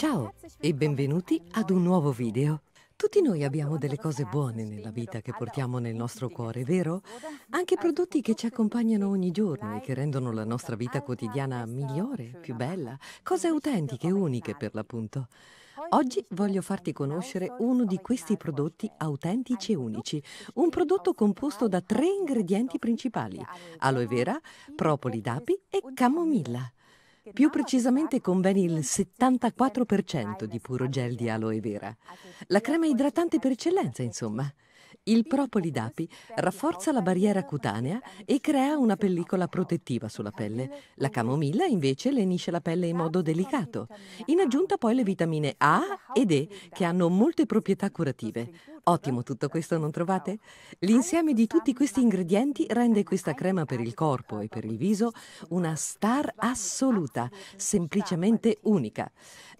Ciao e benvenuti ad un nuovo video. Tutti noi abbiamo delle cose buone nella vita che portiamo nel nostro cuore, vero? Anche prodotti che ci accompagnano ogni giorno e che rendono la nostra vita quotidiana migliore, più bella, cose autentiche, uniche per l'appunto. Oggi voglio farti conoscere uno di questi prodotti autentici e unici, un prodotto composto da tre ingredienti principali, aloe vera, propoli d'api e camomilla. Più precisamente conveni il 74% di puro gel di aloe vera. La crema idratante per eccellenza, insomma. Il propoli d'api rafforza la barriera cutanea e crea una pellicola protettiva sulla pelle. La camomilla invece lenisce la pelle in modo delicato. In aggiunta poi le vitamine A ed E che hanno molte proprietà curative. Ottimo tutto questo, non trovate? L'insieme di tutti questi ingredienti rende questa crema per il corpo e per il viso una star assoluta, semplicemente unica.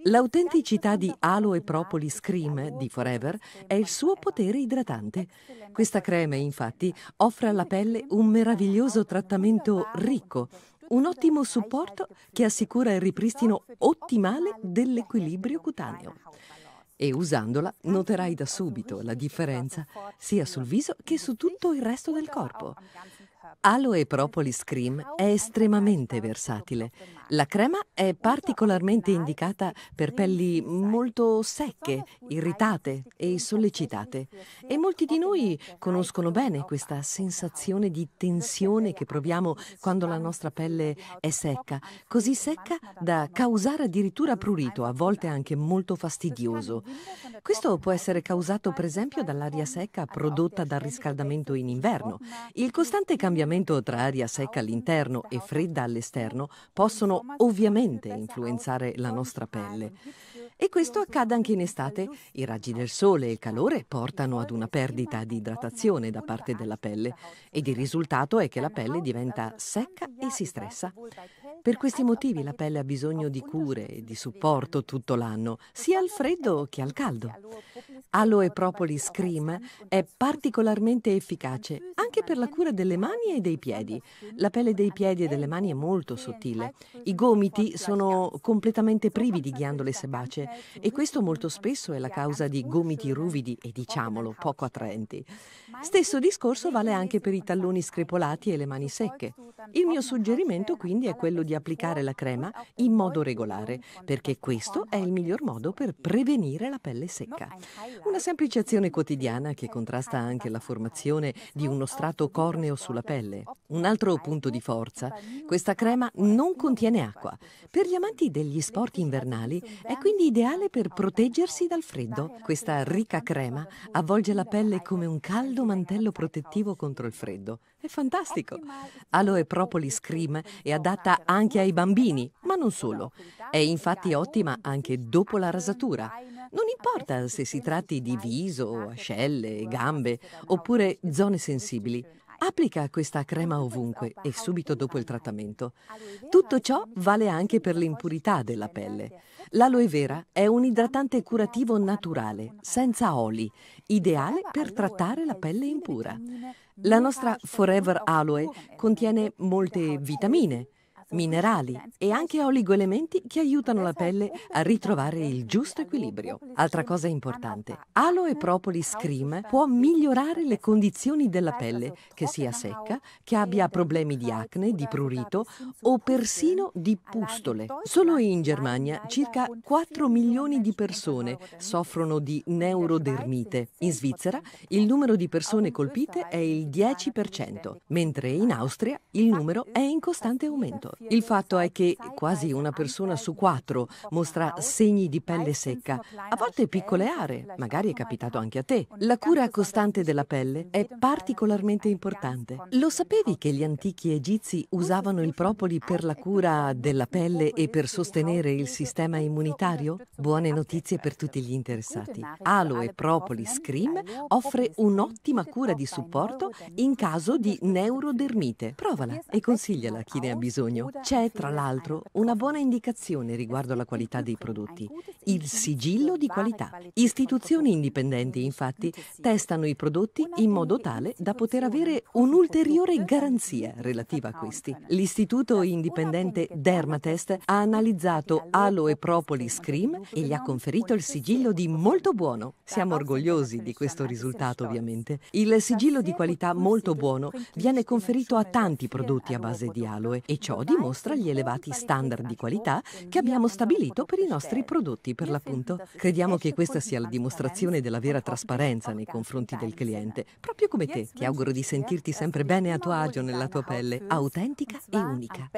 L'autenticità di Aloe Propolis Cream di Forever è il suo potere idratante. Questa crema, infatti, offre alla pelle un meraviglioso trattamento ricco un ottimo supporto che assicura il ripristino ottimale dell'equilibrio cutaneo e usandola noterai da subito la differenza sia sul viso che su tutto il resto del corpo. Aloe Propolis Cream è estremamente versatile. La crema è particolarmente indicata per pelli molto secche, irritate e sollecitate. E molti di noi conoscono bene questa sensazione di tensione che proviamo quando la nostra pelle è secca, così secca da causare addirittura prurito, a volte anche molto fastidioso. Questo può essere causato per esempio dall'aria secca prodotta dal riscaldamento in inverno. Il costante cambiamento cambiamento tra aria secca all'interno e fredda all'esterno possono ovviamente influenzare la nostra pelle. E questo accade anche in estate. I raggi del sole e il calore portano ad una perdita di idratazione da parte della pelle ed il risultato è che la pelle diventa secca e si stressa. Per questi motivi la pelle ha bisogno di cure e di supporto tutto l'anno, sia al freddo che al caldo. Aloe Propolis Cream è particolarmente efficace anche per la cura delle mani e dei piedi. La pelle dei piedi e delle mani è molto sottile. I gomiti sono completamente privi di ghiandole sebacee e questo molto spesso è la causa di gomiti ruvidi e diciamolo poco attraenti. Stesso discorso vale anche per i talloni screpolati e le mani secche. Il mio suggerimento quindi è quello di di applicare la crema in modo regolare, perché questo è il miglior modo per prevenire la pelle secca. Una semplice azione quotidiana che contrasta anche la formazione di uno strato corneo sulla pelle. Un altro punto di forza, questa crema non contiene acqua. Per gli amanti degli sport invernali è quindi ideale per proteggersi dal freddo. Questa ricca crema avvolge la pelle come un caldo mantello protettivo contro il freddo. È fantastico. Aloe Propolis Cream è adatta anche ai bambini, ma non solo. È infatti ottima anche dopo la rasatura. Non importa se si tratti di viso, ascelle, gambe oppure zone sensibili. Applica questa crema ovunque e subito dopo il trattamento. Tutto ciò vale anche per l'impurità della pelle. L'aloe vera è un idratante curativo naturale, senza oli, ideale per trattare la pelle impura. La nostra Forever Aloe contiene molte vitamine, minerali e anche oligoelementi che aiutano la pelle a ritrovare il giusto equilibrio. Altra cosa importante, aloe propolis cream può migliorare le condizioni della pelle, che sia secca, che abbia problemi di acne, di prurito o persino di pustole. Solo in Germania circa 4 milioni di persone soffrono di neurodermite. In Svizzera il numero di persone colpite è il 10%, mentre in Austria il numero è in costante aumento. Il fatto è che quasi una persona su quattro mostra segni di pelle secca, a volte piccole aree, magari è capitato anche a te. La cura costante della pelle è particolarmente importante. Lo sapevi che gli antichi egizi usavano il propoli per la cura della pelle e per sostenere il sistema immunitario? Buone notizie per tutti gli interessati. Aloe Propolis Cream offre un'ottima cura di supporto in caso di neurodermite. Provala e consigliala a chi ne ha bisogno c'è tra l'altro una buona indicazione riguardo alla qualità dei prodotti, il sigillo di qualità. Istituzioni indipendenti infatti testano i prodotti in modo tale da poter avere un'ulteriore garanzia relativa a questi. L'istituto indipendente Dermatest ha analizzato Aloe Propolis Cream e gli ha conferito il sigillo di molto buono. Siamo orgogliosi di questo risultato ovviamente. Il sigillo di qualità molto buono viene conferito a tanti prodotti a base di aloe e ciò diventa dimostra gli elevati standard di qualità che abbiamo stabilito per i nostri prodotti per l'appunto. Crediamo che questa sia la dimostrazione della vera trasparenza nei confronti del cliente, proprio come te. Ti auguro di sentirti sempre bene a tuo agio nella tua pelle, autentica e unica.